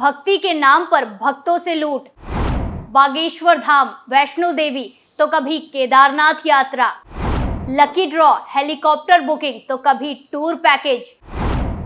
भक्ति के नाम पर भक्तों से लूट बागेश्वर धाम वैष्णो देवी तो कभी केदारनाथ यात्रा लकी ड्रॉ हेलीकॉप्टर बुकिंग तो कभी टूर पैकेज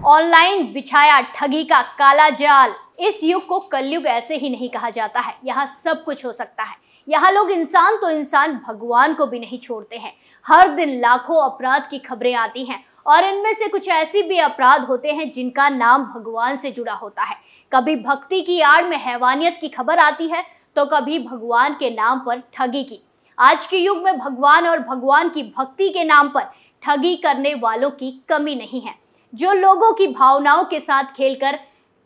ऑनलाइन बिछाया ठगी का काला जाल इस युग को कलयुग ऐसे ही नहीं कहा जाता है यहाँ सब कुछ हो सकता है यहाँ लोग इंसान तो इंसान भगवान को भी नहीं छोड़ते हैं हर दिन लाखों अपराध की खबरें आती हैं और इनमें से कुछ ऐसे भी अपराध होते हैं जिनका नाम भगवान से जुड़ा होता है कभी भक्ति की आड़ में हैवानियत की खबर आती है तो कभी भगवान के नाम पर ठगी की आज के युग में भगवान और भगवान की भक्ति के नाम पर ठगी करने वालों की कमी नहीं है जो लोगों की भावनाओं के साथ खेलकर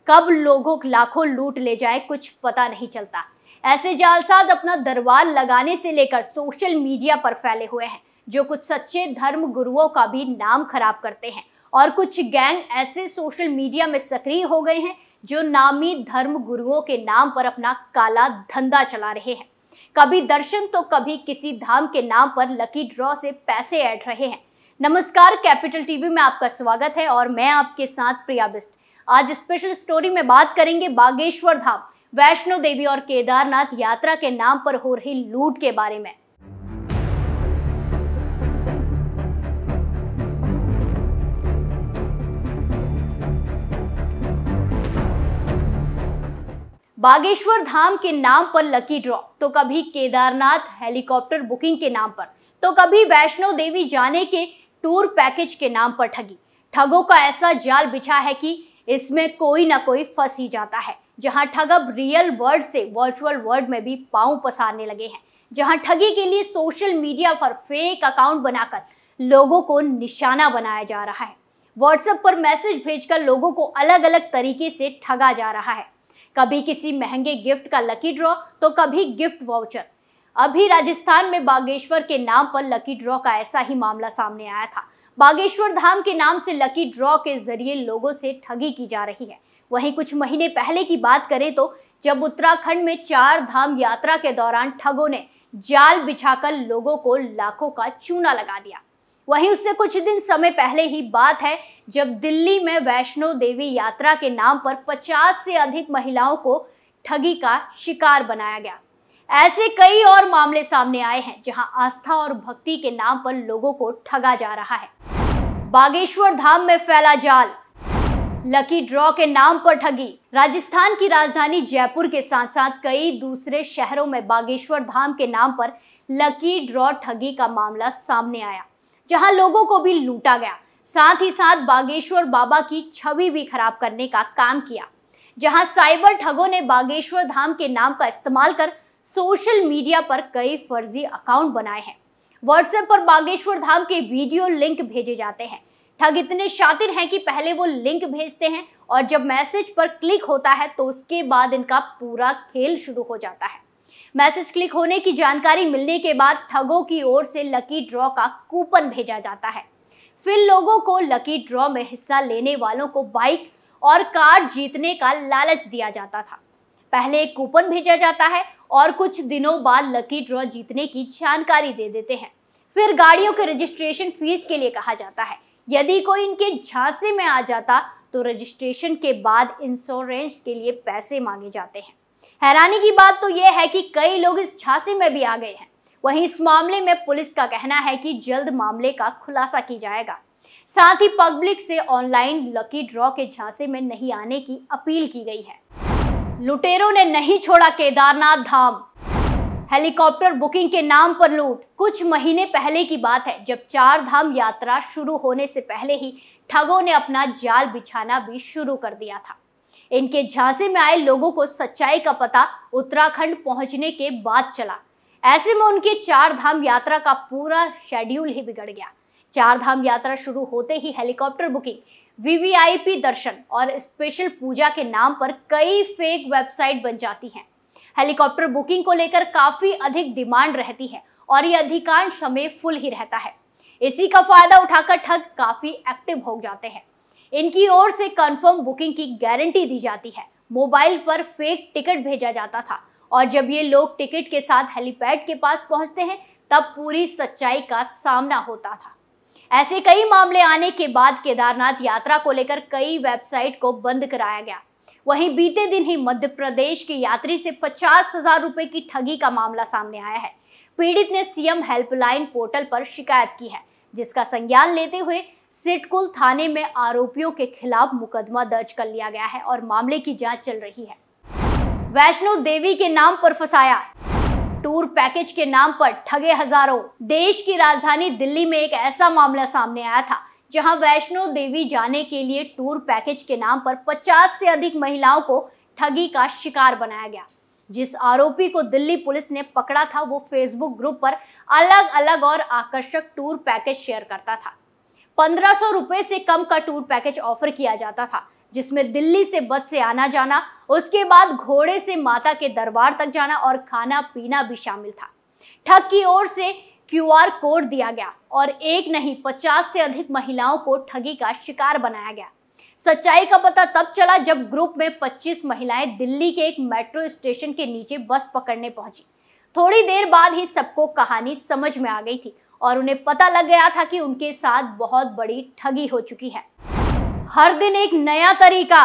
कब लोगों लाखों लूट ले जाए कुछ पता नहीं चलता ऐसे जालसाज अपना दरबार लगाने से लेकर सोशल मीडिया पर फैले हुए हैं जो कुछ सच्चे धर्म गुरुओं का भी नाम खराब करते हैं और कुछ गैंग ऐसे सोशल मीडिया में सक्रिय हो गए हैं जो नामी धर्म गुरुओं के नाम पर अपना काला धंधा चला रहे हैं कभी दर्शन तो कभी किसी धाम के नाम पर लकी ड्रॉ से पैसे ऐड रहे हैं नमस्कार कैपिटल टीवी में आपका स्वागत है और मैं आपके साथ प्रिया बिस्ट आज स्पेशल स्टोरी में बात करेंगे बागेश्वर धाम वैष्णो देवी और केदारनाथ यात्रा के नाम पर हो रही लूट के बारे में बागेश्वर धाम के नाम पर लकी ड्रॉ तो कभी केदारनाथ हेलीकॉप्टर बुकिंग के नाम पर तो कभी वैष्णो देवी जाने के टूर पैकेज के नाम पर ठगी ठगों का ऐसा जाल बिछा है कि इसमें कोई ना कोई फंस ही जाता है जहां ठग अब रियल वर्ल्ड से वर्चुअल वर्ल्ड में भी पांव पसारने लगे हैं जहां ठगी के लिए सोशल मीडिया पर फेक अकाउंट बनाकर लोगों को निशाना बनाया जा रहा है व्हाट्सएप पर मैसेज भेजकर लोगों को अलग अलग तरीके से ठगा जा रहा है कभी किसी महंगे गिफ्ट का लकी ड्रॉ तो कभी गिफ्ट वाउचर अभी राजस्थान में बागेश्वर के नाम पर लकी ड्रॉ का ऐसा ही मामला सामने आया था बागेश्वर धाम के नाम से लकी ड्रॉ के जरिए लोगों से ठगी की जा रही है वहीं कुछ महीने पहले की बात करें तो जब उत्तराखंड में चार धाम यात्रा के दौरान ठगों ने जाल बिछाकर लोगों को लाखों का चूना लगा दिया वहीं उससे कुछ दिन समय पहले ही बात है जब दिल्ली में वैष्णो देवी यात्रा के नाम पर 50 से अधिक महिलाओं को ठगी का शिकार बनाया गया ऐसे कई और मामले सामने आए हैं जहां आस्था और भक्ति के नाम पर लोगों को ठगा जा रहा है बागेश्वर धाम में फैला जाल लकी ड्रॉ के नाम पर ठगी राजस्थान की राजधानी जयपुर के साथ साथ कई दूसरे शहरों में बागेश्वर धाम के नाम पर लकी ड्रॉ ठगी का मामला सामने आया जहां लोगों को भी लूटा गया साथ ही साथ बागेश्वर बाबा की छवि भी खराब करने का काम किया जहां साइबर ठगों ने बागेश्वर धाम के नाम का इस्तेमाल कर सोशल मीडिया पर कई फर्जी अकाउंट बनाए हैं व्हाट्सएप पर बागेश्वर धाम के वीडियो लिंक भेजे जाते हैं ठग इतने शातिर हैं कि पहले वो लिंक भेजते हैं और जब मैसेज पर क्लिक होता है तो उसके बाद इनका पूरा खेल शुरू हो जाता है मैसेज क्लिक होने की जानकारी मिलने के बाद ठगों की ओर से लकी ड्रॉ का कूपन भेजा जाता है फिर लोगों को लकी ड्रॉ में हिस्सा लेने वालों को बाइक और कार जीतने का लालच दिया जाता था पहले एक कूपन भेजा जाता है और कुछ दिनों बाद लकी ड्रॉ जीतने की जानकारी दे देते हैं फिर गाड़ियों के रजिस्ट्रेशन फीस के लिए कहा जाता है यदि कोई इनके झांसे में आ जाता तो रजिस्ट्रेशन के बाद इंश्योरेंस के लिए पैसे मांगे जाते हैं हैरानी की बात तो यह है कि कई लोग इस झांसे में भी आ गए हैं वहीं इस मामले में पुलिस का कहना है कि जल्द मामले का खुलासा की जाएगा साथ ही पब्लिक से ऑनलाइन लकी ड्रॉ के झांसे में नहीं आने की अपील की गई है लुटेरों ने नहीं छोड़ा केदारनाथ धाम हेलीकॉप्टर बुकिंग के नाम पर लूट कुछ महीने पहले की बात है जब चार धाम यात्रा शुरू होने से पहले ही ठगों ने अपना जाल बिछाना भी शुरू कर दिया था इनके झांसे में आए लोगों को सच्चाई का पता उत्तराखंड पहुंचने के बाद चला ऐसे में उनकी चार धाम यात्रा का पूरा शेड्यूल ही बिगड़ गया चार धाम यात्रा शुरू होते ही हेलीकॉप्टर बुकिंग वीवीआईपी दर्शन और स्पेशल पूजा के नाम पर कई फेक वेबसाइट बन जाती हैं हेलीकॉप्टर बुकिंग को लेकर काफ़ी अधिक डिमांड रहती है और ये अधिकांश समय फुल ही रहता है इसी का फायदा उठाकर ठग काफ़ी एक्टिव हो जाते हैं इनकी ओर से कंफर्म बुकिंग की गारंटी दी जाती है मोबाइल पर फेक टिकट भेजा जाता था और जब ये लोग टिकट के साथ हेलीपैड के पास पहुंचते हैं तब पूरी सच्चाई का सामना होता था ऐसे कई मामले आने के बाद केदारनाथ यात्रा को लेकर कई वेबसाइट को बंद कराया गया वहीं बीते दिन ही मध्य प्रदेश के यात्री से पचास हजार रुपए की ठगी का मामला सामने आया है पीड़ित ने सीएम हेल्पलाइन पोर्टल पर शिकायत की है जिसका संज्ञान लेते हुए सिटकुल थाने में आरोपियों के खिलाफ मुकदमा दर्ज कर लिया गया है और मामले की जांच चल रही है वैष्णो देवी के नाम पर फसाया टूर पैकेज के नाम पर ठगे हजारों देश की राजधानी दिल्ली में एक ऐसा मामला सामने आया था जहां वैष्णो देवी जाने के लिए टूर पैकेज के नाम पर 50 से अधिक महिलाओं को ठगी का शिकार बनाया गया जिस आरोपी को दिल्ली पुलिस ने पकड़ा था वो फेसबुक ग्रुप पर अलग अलग और आकर्षक टूर पैकेज शेयर करता था पंद्रह सौ से कम का टूर पैकेज ऑफर किया जाता था जिसमें दिल्ली से बस से आना जाना उसके बाद घोड़े से माता के दरबार तक जाना और खाना पीना भी शामिल था ठग की ओर से क्यूआर कोड दिया गया और एक नहीं पचास से अधिक महिलाओं को ठगी का शिकार बनाया गया सच्चाई का पता तब चला जब ग्रुप में 25 महिलाएं दिल्ली के एक मेट्रो स्टेशन के नीचे बस पकड़ने पहुंची थोड़ी देर बाद ही सबको कहानी समझ में आ गई थी और उन्हें पता लग गया था कि उनके साथ बहुत बड़ी ठगी हो चुकी है हर दिन एक नया तरीका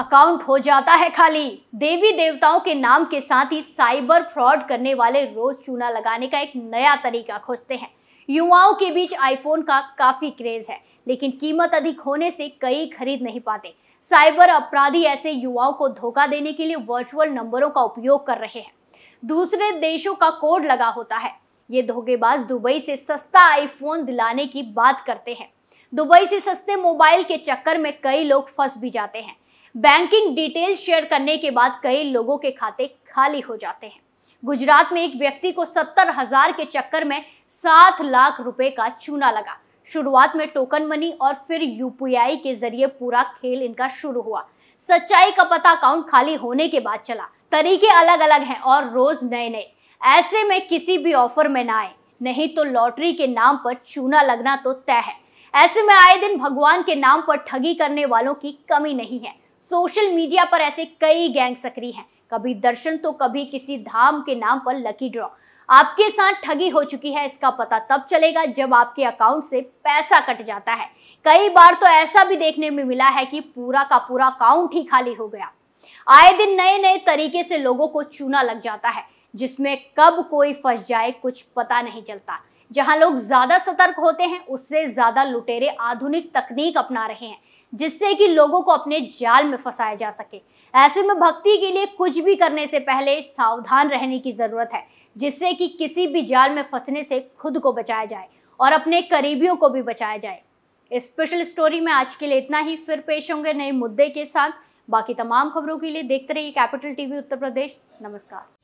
अकाउंट हो जाता है खाली देवी देवताओं के नाम के साथ ही साइबर फ्रॉड करने वाले रोज चूना लगाने का एक नया तरीका खोजते हैं युवाओं के बीच आईफोन का काफी क्रेज है लेकिन कीमत अधिक होने से कई खरीद नहीं पाते साइबर अपराधी ऐसे युवाओं को धोखा देने के लिए वर्चुअल नंबरों का उपयोग कर रहे हैं दूसरे देशों का कोड लगा होता है ये धोखेबाज दुबई से सस्ता आईफोन दिलाने की बात करते हैं दुबई से सस्ते मोबाइल के चक्कर में कई लोग फंस भी जाते हैं बैंकिंग डिटेल शेयर करने के बाद कई लोगों के खाते खाली हो जाते हैं गुजरात में एक व्यक्ति को सत्तर हजार के चक्कर में सात लाख रुपए का चूना लगा शुरुआत में टोकन मनी और फिर यूपीआई के जरिए पूरा खेल इनका शुरू हुआ सच्चाई का पता अकाउंट खाली होने के बाद चला तरीके अलग अलग हैं और रोज नए नए ऐसे में किसी भी ऑफर में ना आए नहीं तो लॉटरी के नाम पर चूना लगना तो तय है ऐसे में आए दिन भगवान के नाम पर ठगी करने वालों की कमी नहीं है सोशल मीडिया पर ऐसे कई गैंग सक्रिय हैं कभी दर्शन तो कभी किसी धाम के नाम पर लकी ड्रॉ आपके साथ ठगी हो चुकी है इसका पता तब चलेगा जब आपके अकाउंट से पैसा कट जाता है कई बार तो ऐसा भी देखने में मिला है कि पूरा का पूरा अकाउंट ही खाली हो गया आए दिन नए नए तरीके से लोगों को चूना लग जाता है जिसमें कब कोई फंस जाए कुछ पता नहीं चलता जहां लोग ज़्यादा सतर्क होते हैं उससे ज़्यादा लुटेरे आधुनिक तकनीक अपना रहे हैं जिससे कि लोगों को अपने जाल में फंसाया जा सके ऐसे में भक्ति के लिए कुछ भी करने से पहले सावधान रहने की ज़रूरत है जिससे कि किसी भी जाल में फंसने से खुद को बचाया जाए और अपने करीबियों को भी बचाया जाए स्पेशल स्टोरी में आज के लिए इतना ही फिर पेश होंगे नए मुद्दे के साथ बाकी तमाम खबरों के लिए देखते रहिए कैपिटल टीवी उत्तर प्रदेश नमस्कार